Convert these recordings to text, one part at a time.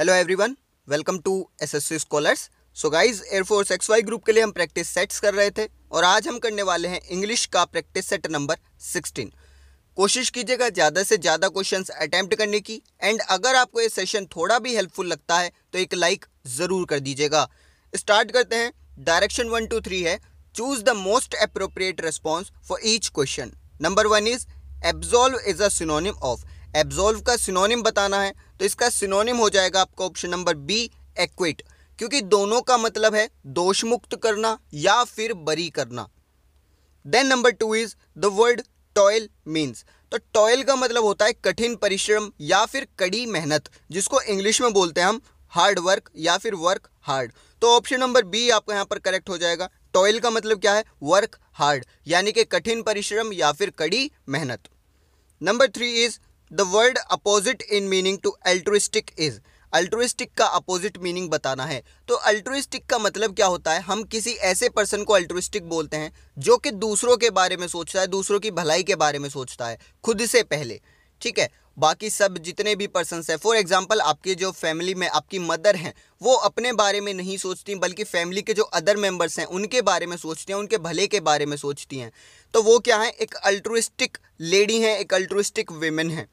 hello everyone welcome to SSC scholars so guys Air Force X Y group के लिए हम practice sets कर रहे थे और आज हम करने वाले हैं इंग्लिश का प्रैक्टिस सेट नंबर 16 कोशिश कीजिएगा ज़्यादा से ज़्यादा क्वेश्चंस अटैम्प्ट करने की एंड अगर आपको ये सेशन थोड़ा भी हेल्पफुल लगता है तो एक लाइक ज़रूर कर दीजिएगा स्टार्ट करते हैं डायरेक्शन वन टू थ्री है choose the most appropriate response for each question number one is absolve is a synonym of absolve का सिनोनिम बताना है तो इसका सिनोनिम हो जाएगा आपका ऑप्शन नंबर बी एक्विट क्योंकि दोनों का मतलब है दोष मुक्त करना या फिर बरी करना then number two is the word toil means तो टॉयल का मतलब होता है कठिन परिश्रम या फिर कड़ी मेहनत जिसको इंग्लिश में बोलते हैं हम हार्ड वर्क या फिर वर्क हार्ड तो ऑप्शन नंबर बी आपका यहाँ पर करेक्ट हो जाएगा टॉयल का मतलब क्या है वर्क हार्ड यानी कि कठिन परिश्रम या फिर कड़ी मेहनत number three is the word opposite in meaning to altruistic is altruistic का अपोजिट मीनिंग बताना है तो अल्ट्रोइस्टिक का मतलब क्या होता है हम किसी ऐसे पर्सन को अल्ट्रोइस्टिक बोलते हैं जो कि दूसरों के बारे में सोचता है दूसरों की भलाई के बारे में सोचता है खुद से पहले ठीक है बाकी सब जितने भी पर्सनस हैं फॉर एग्जांपल आपके जो फैमिली में आपकी मदर हैं वो अपने बारे में नहीं सोचती बल्कि फैमिली के जो अदर मेंबर्स हैं उनके बारे में सोचती हैं उनके भले के बारे में सोचती हैं तो वो क्या है एक अल्ट्रोइस्टिक लेडी हैं एक अल्ट्रोइस्टिक वेमेन हैं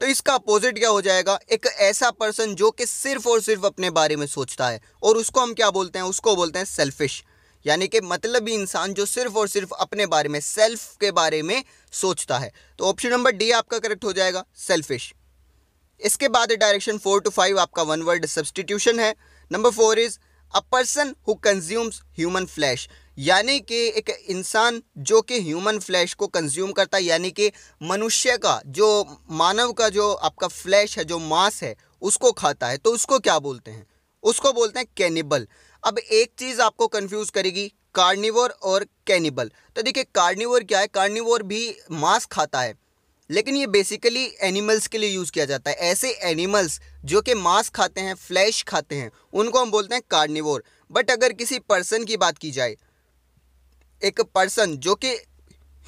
तो इसका अपोजिट क्या हो जाएगा एक ऐसा पर्सन जो कि सिर्फ और सिर्फ अपने बारे में सोचता है और उसको हम क्या बोलते हैं उसको बोलते हैं सेल्फिश यानी कि मतलब ही इंसान जो सिर्फ और सिर्फ अपने बारे में सेल्फ के बारे में सोचता है तो ऑप्शन नंबर डी आपका करेक्ट हो जाएगा सेल्फिश इसके बाद डायरेक्शन फोर टू फाइव आपका वन वर्ड सब्सटीट्यूशन है number four is a person who consumes human flesh यानी कि एक इंसान जो कि ह्यूमन फ्लैश को कंज्यूम करता है यानी कि मनुष्य का जो मानव का जो आपका फ्लैश है जो मांस है उसको खाता है तो उसको क्या बोलते हैं उसको बोलते हैं कैनिबल अब एक चीज़ आपको कंफ्यूज करेगी कार्निवोर और कैनिबल तो देखिए कार्निवोर क्या है कार्निवोर भी मांस खाता है लेकिन ये बेसिकली एनिमल्स के लिए यूज़ किया जाता है ऐसे एनिमल्स जो कि मांस खाते हैं फ्लैश खाते हैं उनको हम बोलते हैं कार्निवोर बट अगर किसी पर्सन की बात की जाए एक पर्सन जो कि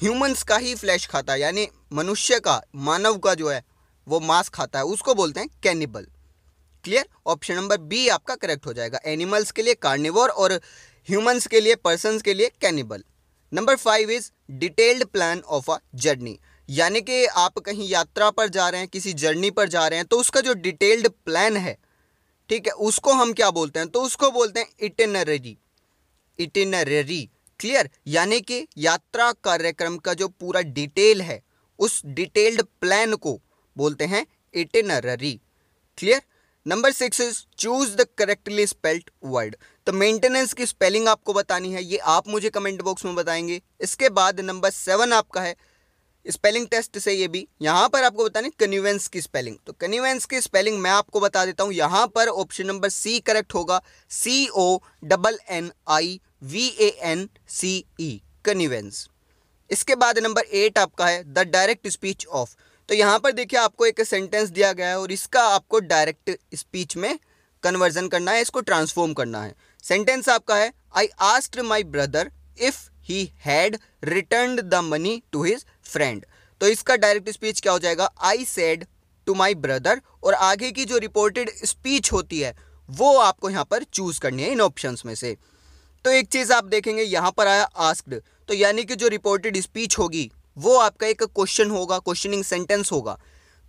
ह्यूमंस का ही फ्लैश खाता है यानी मनुष्य का मानव का जो है वो मांस खाता है उसको बोलते हैं cannibal clear option number B आपका करेक्ट हो जाएगा एनिमल्स के लिए कार्निवोर और ह्यूमंस के लिए पर्सनस के लिए cannibal number five is detailed plan of a journey यानी कि आप कहीं यात्रा पर जा रहे हैं किसी जर्नी पर जा रहे हैं तो उसका जो डिटेल्ड प्लान है ठीक है उसको हम क्या बोलते हैं तो उसको बोलते हैं इटिनरी इटिनरी क्लियर यानी कि यात्रा कार्यक्रम का जो पूरा डिटेल है उस डिटेल्ड प्लान को बोलते हैं itinerary clear number six is choose the correctly spelled word तो मेंटेनेंस की स्पेलिंग आपको बतानी है ये आप मुझे कमेंट बॉक्स में बताएंगे इसके बाद नंबर सेवन आपका है स्पेलिंग टेस्ट से ये भी यहाँ पर आपको बताने कन्यूवेंस की स्पेलिंग तो कन्यूवेंस की स्पेलिंग मैं आपको बता देता हूँ यहाँ पर ऑप्शन नंबर सी करेक्ट होगा C O double N I V A N C E connivance इसके बाद नंबर एट आपका है द डायरेक्ट स्पीच ऑफ तो यहाँ पर देखिए आपको एक सेंटेंस दिया गया है और इसका आपको डायरेक्ट स्पीच में कन्वर्जन करना है इसको ट्रांसफॉर्म करना है सेंटेंस आपका है I asked my brother if he had return the money to his friend तो इसका डायरेक्ट स्पीच क्या हो जाएगा I said to my brother और आगे की जो रिपोर्टेड स्पीच होती है वो आपको यहाँ पर चूज करनी है इन ऑप्शंस में से तो एक चीज़ आप देखेंगे यहाँ पर आया आस्क्ड तो यानी कि जो रिपोर्टेड स्पीच होगी वो आपका एक क्वेश्चन होगा क्वेश्चनिंग सेंटेंस होगा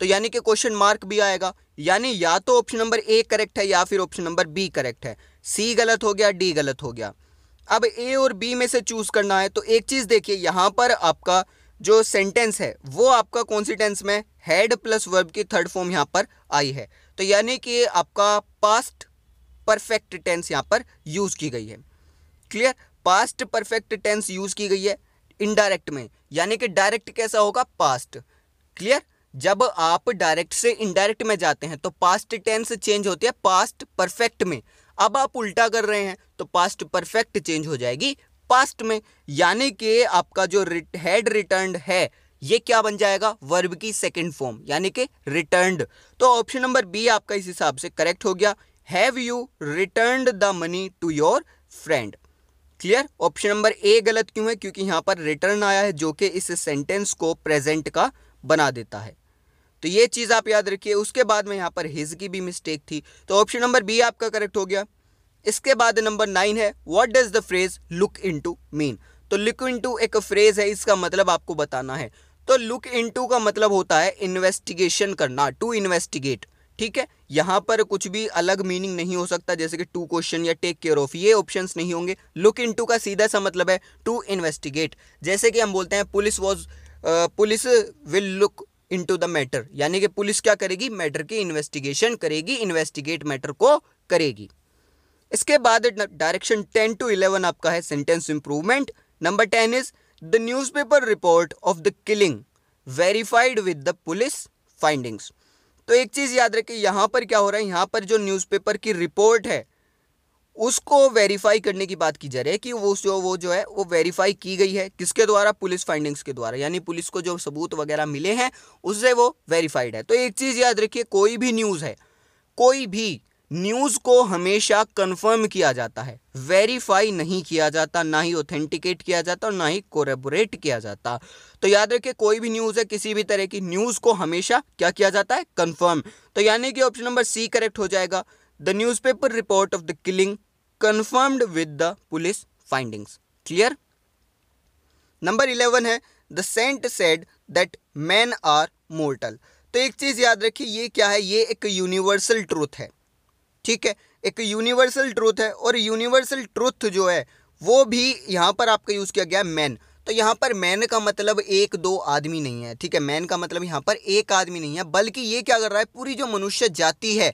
तो यानी कि क्वेश्चन मार्क भी आएगा यानी या तो ऑप्शन नंबर ए करेक्ट है या फिर ऑप्शन नंबर बी करेक्ट है सी गलत हो गया डी गलत हो गया अब ए और बी में से चूज करना है तो एक चीज़ देखिए यहाँ पर आपका जो सेंटेंस है वो आपका कौन सी टेंस में हैड प्लस वर्ब की थर्ड फॉर्म यहाँ पर आई है तो यानी कि आपका पास्ट परफेक्ट टेंस यहाँ पर यूज़ की गई है clear past perfect tense use की गई है इनडायरेक्ट में यानी कि डायरेक्ट कैसा होगा पास्ट क्लियर जब आप डायरेक्ट से इनडायरेक्ट में जाते हैं तो पास्ट टेंस चेंज होती है पास्ट परफेक्ट में अब आप उल्टा कर रहे हैं तो पास्ट परफेक्ट चेंज हो जाएगी पास्ट में यानी कि आपका जो हैड रिटर्न है ये क्या बन जाएगा वर्ब की सेकेंड फॉर्म यानी कि रिटर्न तो ऑप्शन नंबर बी आपका इस हिसाब से करेक्ट हो गया have you return the money to your friend clear option number A गलत क्यों है क्योंकि यहां पर रिटर्न आया है जो कि इस सेंटेंस को प्रेजेंट का बना देता है तो ये चीज़ आप याद रखिए उसके बाद में यहां पर हिज की भी मिस्टेक थी तो ऑप्शन नंबर बी आपका करेक्ट हो गया इसके बाद नंबर नाइन है what does the phrase look into mean मीन तो लुक इन टू एक फ्रेज है इसका मतलब आपको बताना है तो लुक इन टू का मतलब होता है इन्वेस्टिगेशन करना टू इन्वेस्टिगेट ठीक है यहां पर कुछ भी अलग मीनिंग नहीं हो सकता जैसे कि टू क्वेश्चन या टेक केयर ऑफ ये ऑप्शंस नहीं होंगे लुक इन टू का सीधा सा मतलब है टू इन्वेस्टिगेट जैसे कि हम बोलते हैं police was police will look into the द मैटर यानी कि पुलिस क्या करेगी मैटर की इन्वेस्टिगेशन करेगी इन्वेस्टिगेट मैटर को करेगी इसके बाद डायरेक्शन टेन टू इलेवन आपका है sentence improvement number ten is the newspaper report of the killing verified with the police findings तो एक चीज़ याद रखिए यहां पर क्या हो रहा है यहां पर जो न्यूज की रिपोर्ट है उसको वेरीफाई करने की बात की जा रही है कि वो जो वो जो है वो वेरीफाई की गई है किसके द्वारा पुलिस फाइंडिंग्स के द्वारा यानी पुलिस को जो सबूत वगैरह मिले हैं उससे वो वेरीफाइड है तो एक चीज़ याद रखिए कोई भी न्यूज़ है कोई भी न्यूज़ को हमेशा कंफर्म किया जाता है वेरीफाई नहीं किया जाता ना ही ऑथेंटिकेट किया जाता और ना ही कोरेबोरेट किया जाता तो याद रखिए कोई भी न्यूज़ है किसी भी तरह की न्यूज़ को हमेशा क्या किया जाता है कंफर्म तो यानी कि ऑप्शन नंबर सी करेक्ट हो जाएगा the newspaper report of the killing confirmed with the police findings clear number eleven है the saint said that man are mortal तो एक चीज़ याद रखिए ये क्या है ये एक यूनिवर्सल ट्रूथ है ठीक है एक यूनिवर्सल ट्रूथ है और यूनिवर्सल ट्रूथ जो है वो भी यहाँ पर आपका यूज़ किया गया है मैन तो यहाँ पर मैन का मतलब एक दो आदमी नहीं है ठीक है मैन का मतलब यहाँ पर एक आदमी नहीं है बल्कि ये क्या कर रहा है पूरी जो मनुष्य जाति है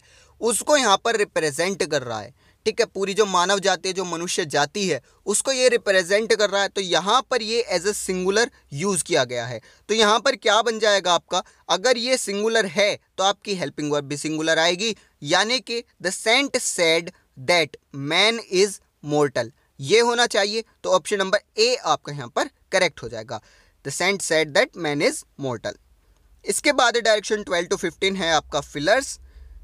उसको यहाँ पर रिप्रेजेंट कर रहा है ठीक है पूरी जो मानव जाति है जो मनुष्य जाति है उसको ये रिप्रेजेंट कर रहा है तो यहाँ पर ये एज ए सिंगुलर यूज़ किया गया है तो यहाँ पर क्या बन जाएगा आपका अगर ये सिंगुलर है तो आपकी हेल्पिंग वर्ब भी सिंगुलर आएगी यानी कि the saint said that man is mortal ये होना चाहिए तो ऑप्शन नंबर ए आपका यहाँ पर करेक्ट हो जाएगा the saint said that man is mortal इसके बाद डायरेक्शन ट्वेल्व टू फिफ्टीन है आपका fillers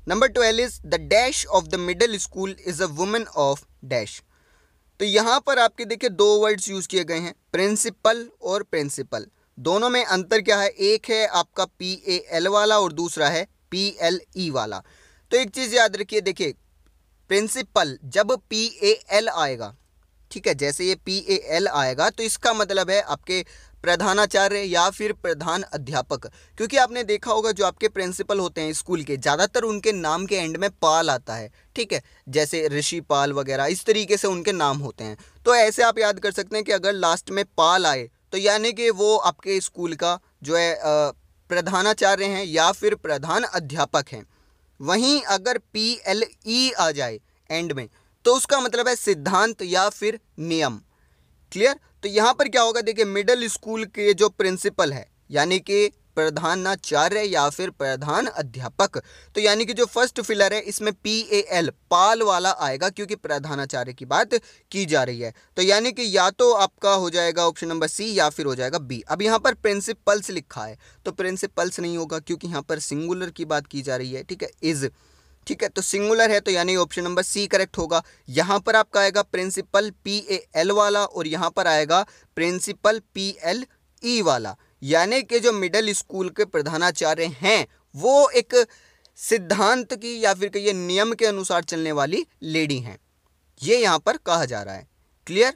number twelve is the dash of the middle school is a women of dash तो यहाँ पर आपके देखिए दो वर्ड्स यूज़ किए गए हैं प्रिंसिपल और प्रिंसिपल दोनों में अंतर क्या है एक है आपका पी ए एल वाला और दूसरा है पी एल ई वाला तो एक चीज़ याद रखिए देखिए प्रिंसिपल जब पी ए एल आएगा ठीक है जैसे ये पी ए एल आएगा तो इसका मतलब है आपके प्रधानाचार्य या फिर प्रधान अध्यापक क्योंकि आपने देखा होगा जो आपके प्रिंसिपल होते हैं स्कूल के ज़्यादातर उनके नाम के एंड में पाल आता है ठीक है जैसे ऋषि पाल वगैरह इस तरीके से उनके नाम होते हैं तो ऐसे आप याद कर सकते हैं कि अगर लास्ट में पाल आए तो यानी कि वो आपके स्कूल का जो है प्रधानाचार्य हैं या फिर प्रधान अध्यापक हैं वहीं अगर पी एल ई आ जाए एंड में तो उसका मतलब है सिद्धांत या फिर नियम क्लियर तो यहाँ पर क्या होगा देखिए मिडिल स्कूल के जो प्रिंसिपल है यानी कि प्रधानाचार्य या फिर प्रधान अध्यापक तो यानी कि जो फर्स्ट फिलर है इसमें पी ए एल पाल वाला आएगा क्योंकि प्रधानाचार्य की बात की जा रही है तो यानी कि या तो आपका हो जाएगा ऑप्शन नंबर सी या फिर हो जाएगा बी अब यहाँ पर प्रिंसिपल्स लिखा है तो प्रिंसिपल्स नहीं होगा क्योंकि यहाँ पर सिंगुलर की बात की जा रही है ठीक है इज़ ठीक है तो सिंगुलर है तो यानी ऑप्शन नंबर सी करेक्ट होगा यहां पर आपका आएगा प्रिंसिपल पी ए एल वाला और यहां पर आएगा प्रिंसिपल पी एल ई वाला यानी कि जो मिडिल स्कूल के प्रधानाचार्य हैं वो एक सिद्धांत की या फिर कहिए नियम के अनुसार चलने वाली लेडी हैं ये यहाँ पर कहा जा रहा है क्लियर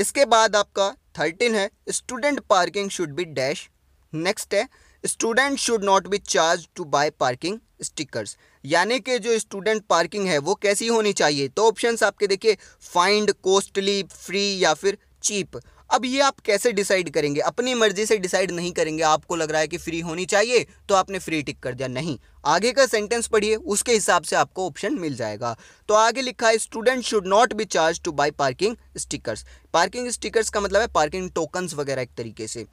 इसके बाद आपका थर्टीन है student parking should be dash next है student should not be charge to buy parking stickers यानी कि जो स्टूडेंट पार्किंग है वो कैसी होनी चाहिए तो ऑप्शंस आपके देखिए फाइंड कॉस्टली फ्री या फिर चीप अब ये आप कैसे डिसाइड करेंगे अपनी मर्जी से डिसाइड नहीं करेंगे आपको लग रहा है कि फ्री होनी चाहिए तो आपने फ्री टिक कर दिया नहीं आगे का सेंटेंस पढ़िए उसके हिसाब से आपको ऑप्शन मिल जाएगा तो आगे लिखा है student should not be charge to buy parking stickers parking stickers का मतलब है पार्किंग टोकन्स वगैरह एक तरीके से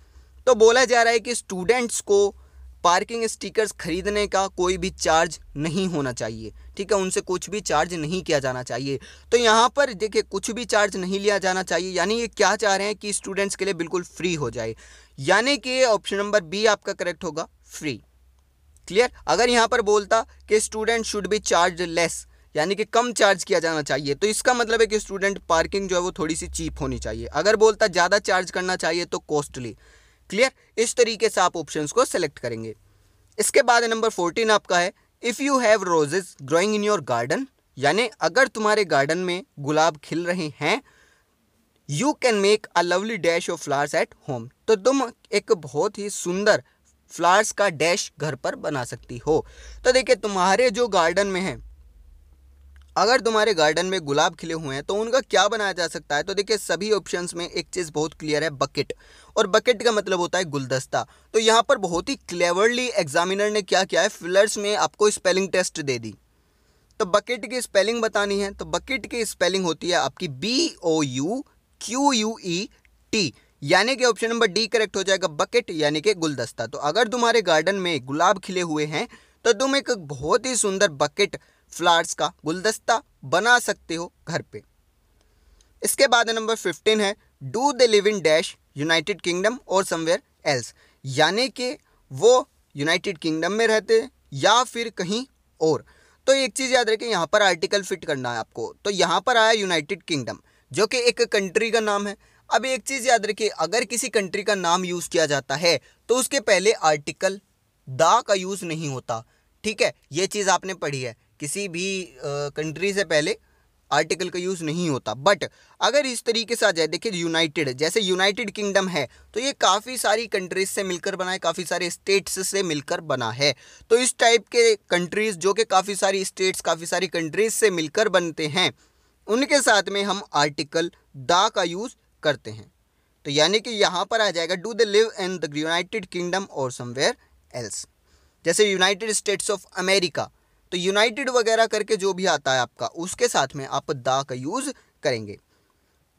तो बोला जा रहा है कि स्टूडेंट्स को पार्किंग स्टिकर्स खरीदने का कोई भी चार्ज नहीं होना चाहिए ठीक है उनसे कुछ भी चार्ज नहीं किया जाना चाहिए तो यहाँ पर देखिए कुछ भी चार्ज नहीं लिया जाना चाहिए यानी ये क्या चाह रहे हैं कि स्टूडेंट्स के लिए बिल्कुल फ्री हो जाए यानी कि ऑप्शन नंबर बी आपका करेक्ट होगा फ्री क्लियर अगर यहाँ पर बोलता कि student should be charge less यानी कि कम चार्ज किया जाना चाहिए तो इसका मतलब है कि स्टूडेंट पार्किंग जो है वो थोड़ी सी चीप होनी चाहिए अगर बोलता ज़्यादा चार्ज करना चाहिए तो कॉस्टली क्लियर इस तरीके से आप ऑप्शन को सेलेक्ट करेंगे इसके बाद नंबर फोर्टीन आपका है if you have roses growing in your garden यानी अगर तुम्हारे गार्डन में गुलाब खिल रहे हैं you can make a lovely dash of flowers at home तो तुम एक बहुत ही सुंदर फ्लावर्स का डैश घर पर बना सकती हो तो देखिए तुम्हारे जो गार्डन में है अगर तुम्हारे गार्डन में गुलाब खिले हुए हैं तो उनका क्या बनाया जा सकता है तो देखिए सभी ऑप्शंस में एक चीज़ बहुत क्लियर है बकेट और बकेट का मतलब होता है गुलदस्ता तो यहाँ पर बहुत ही क्लेवरली एग्जामिनर ने क्या किया है फिलर्स में आपको स्पेलिंग टेस्ट दे दी तो बकेट की स्पेलिंग बतानी है तो बकेट की स्पेलिंग होती है आपकी B O U Q U E T यानी कि ऑप्शन नंबर डी करेक्ट हो जाएगा बकेट यानी कि गुलदस्ता तो अगर तुम्हारे गार्डन में गुलाब खिले हुए हैं तो तुम एक बहुत ही सुंदर बकेट फ्लावर्स का गुलदस्ता बना सकते हो घर पे इसके बाद नंबर फिफ्टीन है do they live in dash United Kingdom और समवेयर एल्स यानी कि वो यूनाइटेड किंगडम में रहते या फिर कहीं और तो एक चीज़ याद रखें यहाँ पर आर्टिकल फिट करना है आपको तो यहाँ पर आया यूनाइटेड किंगडम जो कि एक कंट्री का नाम है अब एक चीज़ याद रखिए अगर किसी कंट्री का नाम यूज़ किया जाता है तो उसके पहले आर्टिकल दा का यूज़ नहीं होता ठीक है ये चीज़ आपने पढ़ी है किसी भी कंट्री से पहले आर्टिकल का यूज़ नहीं होता बट अगर इस तरीके से आ जाए देखिए यूनाइटेड जैसे यूनाइटेड किंगडम है तो ये काफ़ी सारी कंट्रीज से मिलकर बना है काफ़ी सारे स्टेट्स से मिलकर बना है तो इस टाइप के कंट्रीज़ जो कि काफ़ी सारी स्टेट्स काफ़ी सारी कंट्रीज से मिलकर बनते हैं उनके साथ में हम आर्टिकल दा का यूज़ करते हैं तो यानी कि यहाँ पर आ जाएगा do the live in the United Kingdom और समवेयर एल्स जैसे यूनाइटेड स्टेट्स ऑफ अमेरिका तो यूनाइटेड वगैरह करके जो भी आता है आपका उसके साथ में आप द का यूज़ करेंगे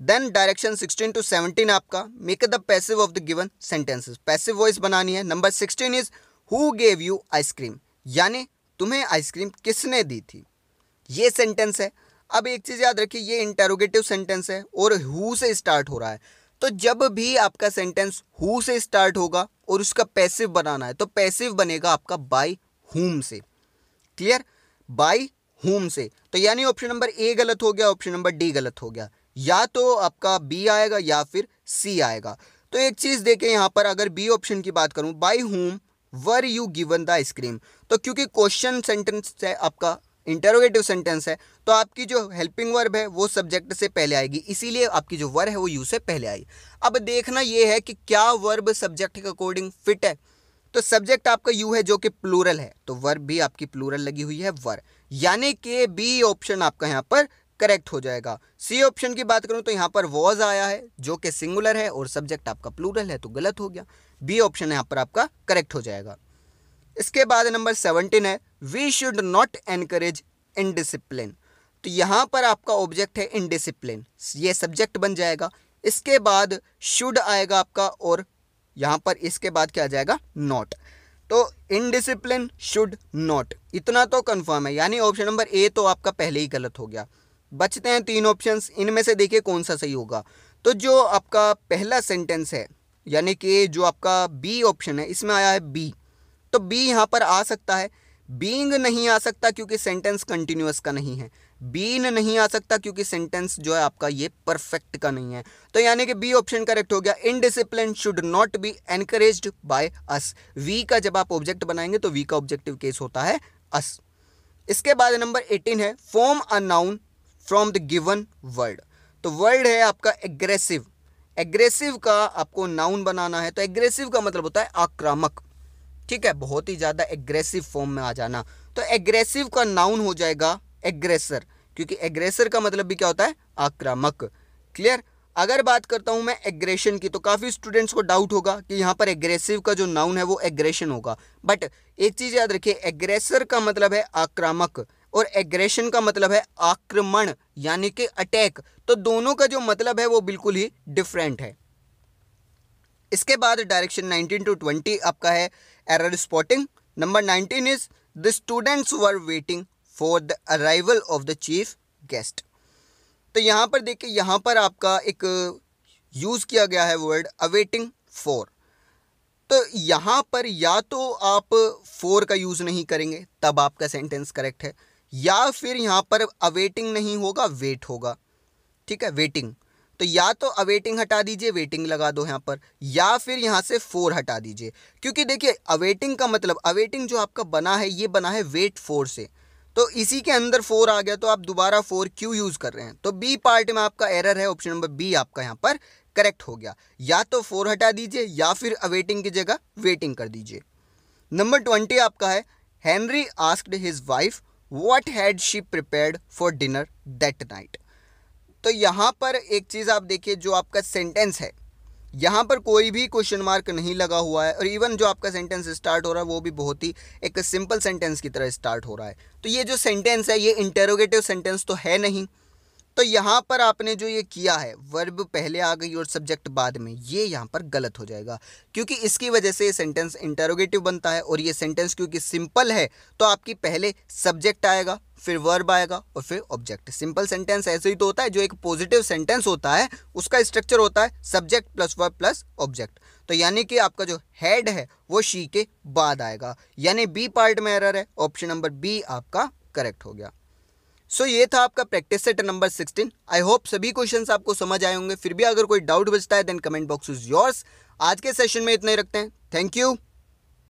देन डायरेक्शन 16 टू 17 आपका make the passive of the given sentences passive voice बनानी है number 16 is who gave you ice cream यानी तुम्हें आइसक्रीम किसने दी थी ये सेंटेंस है अब एक चीज़ याद रखिए ये इंटेरोगेटिव सेंटेंस है और हु से स्टार्ट हो रहा है तो जब भी आपका सेंटेंस हु से स्टार्ट होगा और उसका पैसिव बनाना है तो पैसिव बनेगा आपका बाय हुम से क्लियर बाई होम से तो यानी ऑप्शन नंबर ए गलत हो गया ऑप्शन नंबर डी गलत हो गया या तो आपका बी आएगा या फिर सी आएगा तो एक चीज़ देखें यहां पर अगर बी ऑप्शन की बात करूं by whom were you given the ice cream तो क्योंकि क्वेश्चन सेंटेंस है आपका इंटरोगेटिव सेंटेंस है तो आपकी जो हेल्पिंग वर्ब है वो सब्जेक्ट से पहले आएगी इसीलिए आपकी जो वर्ब है वो यू से पहले आएगी अब देखना ये है कि क्या वर्ब सब्जेक्ट के अकॉर्डिंग फिट है तो सब्जेक्ट आपका यू है जो कि प्लूरल है तो वर्ब भी आपकी प्लूरल लगी हुई है वर यानी कि बी ऑप्शन आपका यहाँ पर करेक्ट हो जाएगा सी ऑप्शन की बात करूं तो यहाँ पर वॉज आया है जो कि सिंगुलर है और सब्जेक्ट आपका प्लूरल है तो गलत हो गया बी ऑप्शन यहाँ पर आपका करेक्ट हो जाएगा इसके बाद नंबर सेवनटीन है we should not encourage indiscipline तो यहाँ पर आपका ऑब्जेक्ट है इनडिसिप्लिन ये सब्जेक्ट बन जाएगा इसके बाद शुड आएगा आपका और यहाँ पर इसके बाद क्या आ जाएगा नॉट तो इनडिसिप्लिन शुड नॉट इतना तो कंफर्म है यानी ऑप्शन नंबर ए तो आपका पहले ही गलत हो गया बचते हैं तीन ऑप्शंस इनमें से देखिए कौन सा सही होगा तो जो आपका पहला सेंटेंस है यानी कि जो आपका बी ऑप्शन है इसमें आया है बी तो बी यहाँ पर आ सकता है बींग नहीं आ सकता क्योंकि सेंटेंस कंटिन्यूस का नहीं है बीन नहीं आ सकता क्योंकि सेंटेंस जो है आपका ये परफेक्ट का नहीं है तो यानी कि बी ऑप्शन करेक्ट हो गया indiscipline should not be encourage by us we का जब आप ऑब्जेक्ट बनाएंगे तो वी का ऑब्जेक्टिव केस होता है अस इसके बाद नंबर एटीन है form a noun from the given word तो वर्ड है आपका एग्रेसिव एग्रेसिव का आपको नाउन बनाना है तो एग्रेसिव का मतलब होता है आक्रामक ठीक है बहुत ही ज़्यादा एग्रेसिव फॉर्म में आ जाना तो एग्रेसिव का नाउन हो जाएगा एग्रेसर क्योंकि एग्रेसर का मतलब भी क्या होता है आक्रामक क्लियर अगर बात करता हूं मैं एग्रेशन की तो काफ़ी स्टूडेंट्स को डाउट होगा कि यहां पर एग्रेसिव का जो नाउन है वो एग्रेशन होगा बट एक चीज़ याद रखिए एग्रेसर का मतलब है आक्रामक और एग्रेशन का मतलब है आक्रमण यानी कि अटैक तो दोनों का जो मतलब है वो बिल्कुल ही डिफरेंट है इसके बाद डायरेक्शन 19 टू 20 आपका है error spotting number 19 is the students were waiting for the arrival of the chief guest तो यहाँ पर देखिए यहाँ पर आपका एक यूज़ uh, किया गया है वर्ड अवेटिंग फॉर तो यहाँ पर या तो आप फोर का यूज़ नहीं करेंगे तब आपका सेंटेंस करेक्ट है या फिर यहाँ पर अवेटिंग नहीं होगा वेट होगा ठीक है वेटिंग तो या तो अवेटिंग हटा दीजिए वेटिंग लगा दो यहाँ पर या फिर यहाँ से फोर हटा दीजिए क्योंकि देखिए अवेटिंग का मतलब अवेटिंग जो आपका बना है ये बना है वेट फोर से तो इसी के अंदर फोर आ गया तो आप दोबारा फोर क्यों यूज़ कर रहे हैं तो बी पार्ट में आपका एरर है ऑप्शन नंबर बी आपका यहाँ पर करेक्ट हो गया या तो फोर हटा दीजिए या फिर अवेटिंग की जगह वेटिंग कर दीजिए नंबर ट्वेंटी आपका है Henry asked his wife what had she prepared for dinner that night तो यहाँ पर एक चीज़ आप देखिए जो आपका सेंटेंस है यहाँ पर कोई भी क्वेश्चन मार्क नहीं लगा हुआ है और इवन जो आपका सेंटेंस स्टार्ट हो रहा है वो भी बहुत ही एक सिंपल सेंटेंस की तरह स्टार्ट हो रहा है तो ये जो सेंटेंस है ये इंटेरोगेटिव सेंटेंस तो है नहीं तो यहाँ पर आपने जो ये किया है वर्ब पहले आ गई और सब्जेक्ट बाद में ये यहाँ पर गलत हो जाएगा क्योंकि इसकी वजह से ये सेंटेंस इंटरोगेटिव बनता है और ये सेंटेंस क्योंकि सिंपल है तो आपकी पहले सब्जेक्ट आएगा फिर वर्ब आएगा और फिर ऑब्जेक्ट सिंपल सेंटेंस ऐसे ही तो होता है जो एक पॉजिटिव सेंटेंस होता है उसका स्ट्रक्चर होता है subject plus verb plus object तो यानी कि आपका जो हेड है वो शी के बाद आएगा यानी बी पार्ट में एरर है ऑप्शन नंबर बी आपका करेक्ट हो गया सो so, ये था आपका practice set number sixteen I hope सभी क्वेश्चंस आपको समझ आए होंगे फिर भी अगर कोई डाउट बचता है then comment box is yours आज के सेशन में इतना ही रखते हैं थैंक यू